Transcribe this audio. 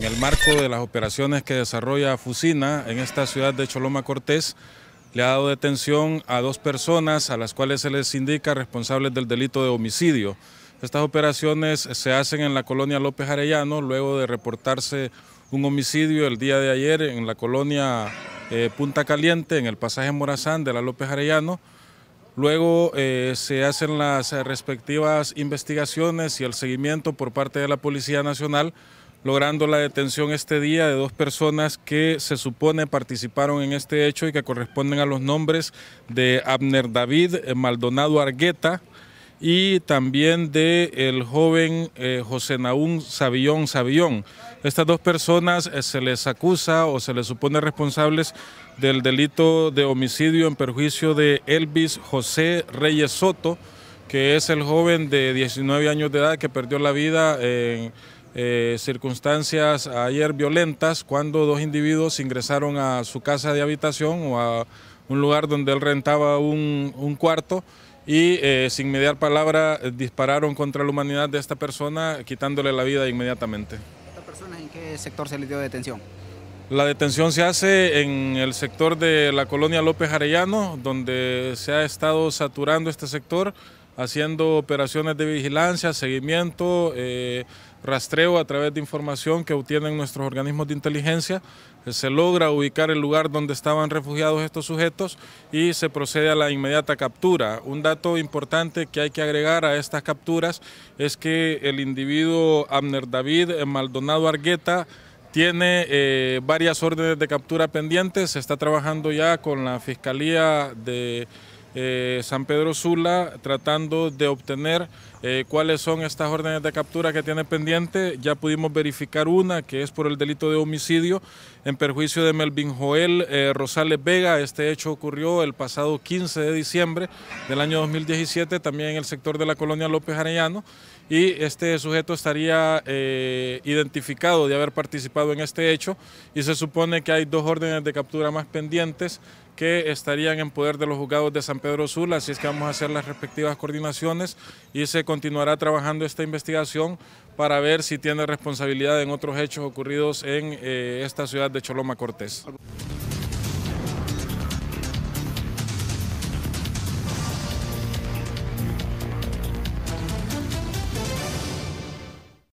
En el marco de las operaciones que desarrolla Fusina en esta ciudad de Choloma Cortés, le ha dado detención a dos personas a las cuales se les indica responsables del delito de homicidio. Estas operaciones se hacen en la colonia López Arellano luego de reportarse un homicidio el día de ayer en la colonia eh, Punta Caliente, en el pasaje Morazán de la López Arellano. Luego eh, se hacen las respectivas investigaciones y el seguimiento por parte de la Policía Nacional logrando la detención este día de dos personas que se supone participaron en este hecho y que corresponden a los nombres de Abner David eh, Maldonado Argueta y también de el joven eh, José Naún Sabillón Sabillón. Estas dos personas eh, se les acusa o se les supone responsables del delito de homicidio en perjuicio de Elvis José Reyes Soto, que es el joven de 19 años de edad que perdió la vida en... Eh, circunstancias ayer violentas cuando dos individuos ingresaron a su casa de habitación o a un lugar donde él rentaba un, un cuarto y eh, sin mediar palabra eh, dispararon contra la humanidad de esta persona quitándole la vida inmediatamente. ¿Esta persona en qué sector se le dio detención? La detención se hace en el sector de la colonia López Arellano, donde se ha estado saturando este sector haciendo operaciones de vigilancia, seguimiento, eh, rastreo a través de información que obtienen nuestros organismos de inteligencia. Se logra ubicar el lugar donde estaban refugiados estos sujetos y se procede a la inmediata captura. Un dato importante que hay que agregar a estas capturas es que el individuo Amner David Maldonado Argueta tiene eh, varias órdenes de captura pendientes, se está trabajando ya con la Fiscalía de eh, San Pedro Sula tratando de obtener eh, cuáles son estas órdenes de captura que tiene pendiente. Ya pudimos verificar una que es por el delito de homicidio en perjuicio de Melvin Joel eh, Rosales Vega. Este hecho ocurrió el pasado 15 de diciembre del año 2017, también en el sector de la colonia López Arellano. Y este sujeto estaría identificado de haber participado en este hecho y se supone que hay dos órdenes de captura más pendientes que estarían en poder de los juzgados de San Pedro Sula, así es que vamos a hacer las respectivas coordinaciones y se continuará trabajando esta investigación para ver si tiene responsabilidad en otros hechos ocurridos en eh, esta ciudad de Choloma Cortés.